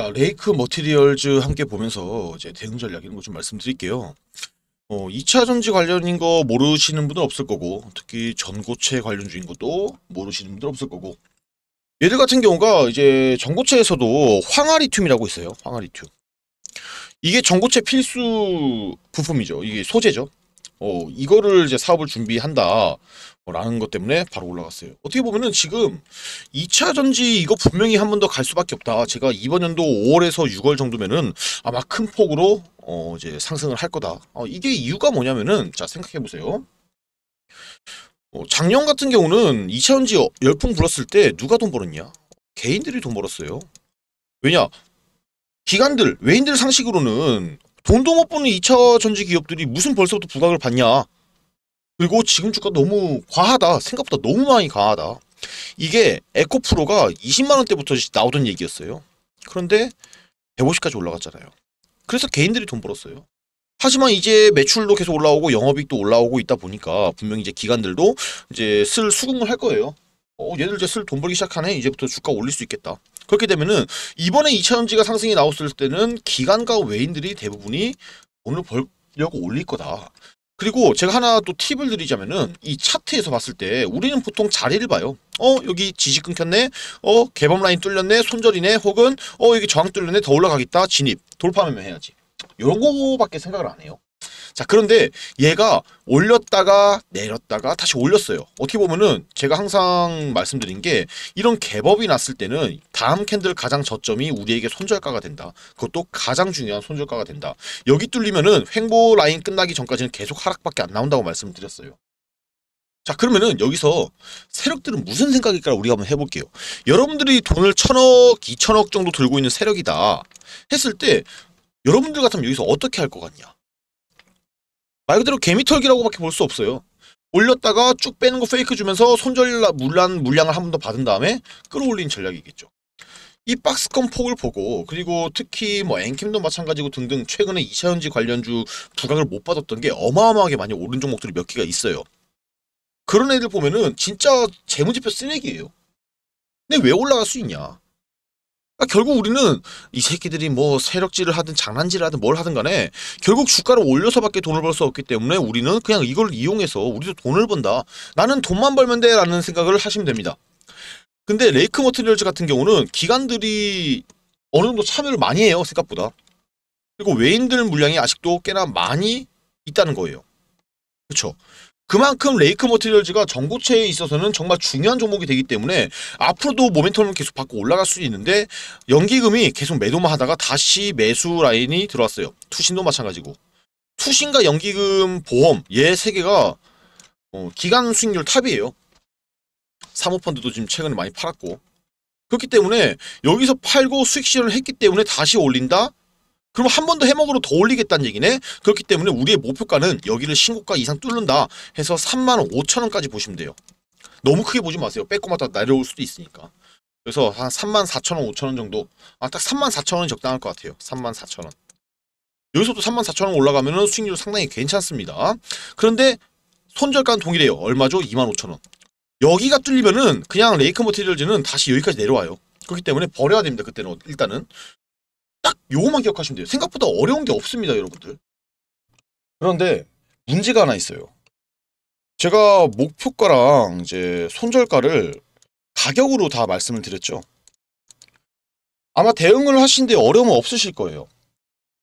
자, 아, 레이크 머티리얼즈 함께 보면서 이제 대응 전략 이런 거 좀 말씀드릴게요. 어, 2차 전지 관련인 거 모르시는 분은 없을 거고 특히 전고체 관련 중인 것도 모르시는 분들 없을 거고 얘들 같은 경우가 이제 전고체에서도 황아리튬이라고 있어요. 황아리튬. 이게 전고체 필수 부품이죠. 이게 소재죠. 어, 이거를 이제 사업을 준비한다. 라는 것 때문에 바로 올라갔어요. 어떻게 보면은 지금 2차 전지 이거 분명히 한 번 더 갈 수밖에 없다. 제가 이번 연도 5월에서 6월 정도면은 아마 큰 폭으로 어 이제 상승을 할 거다. 어 이게 이유가 뭐냐면은 자 생각해 보세요. 어 작년 같은 경우는 2차 전지 열풍 불었을 때 누가 돈 벌었냐? 개인들이 돈 벌었어요. 왜냐? 기관들, 외인들 상식으로는 돈도 못 버는 2차 전지 기업들이 무슨 벌써부터 부각을 받냐. 그리고 지금 주가 너무 과하다. 생각보다 너무 많이 강하다 이게 에코프로가 20만원 대부터 나오던 얘기였어요. 그런데 150까지 올라갔잖아요. 그래서 개인들이 돈 벌었어요. 하지만 이제 매출도 계속 올라오고 영업이익도 올라오고 있다 보니까 분명히 이제 기관들도 이제 쓸 수긍을 할 거예요. 어, 얘들 이제 슬돈 벌기 시작하네. 이제부터 주가 올릴 수 있겠다. 그렇게 되면은 이번에 2차전지가 상승이 나왔을 때는 기관과 외인들이 대부분이 돈을 벌려고 올릴 거다. 그리고 제가 하나 또 팁을 드리자면은 이 차트에서 봤을 때 우리는 보통 자리를 봐요. 어 여기 지지 끊겼네. 어 개범 라인 뚫렸네. 손절이네. 혹은 어 여기 저항 뚫렸네. 더 올라가겠다. 진입. 돌파 매매해야지. 이런 거밖에 생각을 안 해요. 자 그런데 얘가 올렸다가 내렸다가 다시 올렸어요. 어떻게 보면은 제가 항상 말씀드린 게 이런 갭업이 났을 때는 다음 캔들 가장 저점이 우리에게 손절가가 된다. 그것도 가장 중요한 손절가가 된다. 여기 뚫리면은 횡보 라인 끝나기 전까지는 계속 하락밖에 안 나온다고 말씀드렸어요. 자 그러면은 여기서 세력들은 무슨 생각일까 우리가 한번 해볼게요. 여러분들이 돈을 천억, 이천억 정도 들고 있는 세력이다 했을 때 여러분들 같으면 여기서 어떻게 할 것 같냐? 말 그대로 개미털기라고밖에 볼 수 없어요. 올렸다가 쭉 빼는 거 페이크 주면서 손절 물란 물량을 한 번 더 받은 다음에 끌어올린 전략이겠죠. 이 박스권 폭을 보고 그리고 특히 뭐 엔캠도 마찬가지고 등등 최근에 이차현지 관련주 부각을 못 받았던 게 어마어마하게 많이 오른 종목들이 몇 개가 있어요. 그런 애들 보면은 진짜 재무제표 쓰레기예요. 근데 왜 올라갈 수 있냐? 그러니까 결국 우리는 이 새끼들이 뭐 세력질을 하든 장난질을 하든 뭘 하든 간에 결국 주가를 올려서밖에 돈을 벌 수 없기 때문에 우리는 그냥 이걸 이용해서 우리도 돈을 번다. 나는 돈만 벌면 돼 라는 생각을 하시면 됩니다. 근데 레이크 머티리얼즈 같은 경우는 기관들이 어느 정도 참여를 많이 해요. 생각보다. 그리고 외인들 물량이 아직도 꽤나 많이 있다는 거예요. 그렇죠 그만큼 레이크 머티리얼즈가 전고체에 있어서는 정말 중요한 종목이 되기 때문에 앞으로도 모멘텀을 계속 받고 올라갈 수 있는데 연기금이 계속 매도만 하다가 다시 매수 라인이 들어왔어요. 투신도 마찬가지고. 투신과 연기금 보험 얘 세 개가 어, 기간 수익률 탑이에요. 사모펀드도 지금 최근에 많이 팔았고 그렇기 때문에 여기서 팔고 수익 실현을 했기 때문에 다시 올린다? 그럼 한 번 더 해먹으로 더 올리겠다는 얘기네. 그렇기 때문에 우리의 목표가는 여기를 신고가 이상 뚫는다 해서 3만 5천 원까지 보시면 돼요. 너무 크게 보지 마세요. 빼꼼하다 내려올 수도 있으니까. 그래서 한 3만 4천 원, 5천 원 정도. 아, 딱 3만 4천 원이 적당할 것 같아요. 3만 4천 원. 여기서부터 3만 4천 원 올라가면 수익률 상당히 괜찮습니다. 그런데 손절가는 동일해요. 얼마죠? 2만 5천 원. 여기가 뚫리면은 그냥 레이크 모티리얼즈는 다시 여기까지 내려와요. 그렇기 때문에 버려야 됩니다. 그때는 일단은. 딱 요거만 기억하시면 돼요. 생각보다 어려운 게 없습니다, 여러분들. 그런데 문제가 하나 있어요. 제가 목표가랑 이제 손절가를 가격으로 다 말씀을 드렸죠. 아마 대응을 하신데 어려움은 없으실 거예요.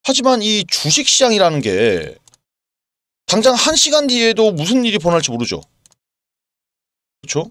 하지만 이 주식시장이라는 게 당장 한시간 뒤에도 무슨 일이 벌어날지 모르죠. 그렇죠?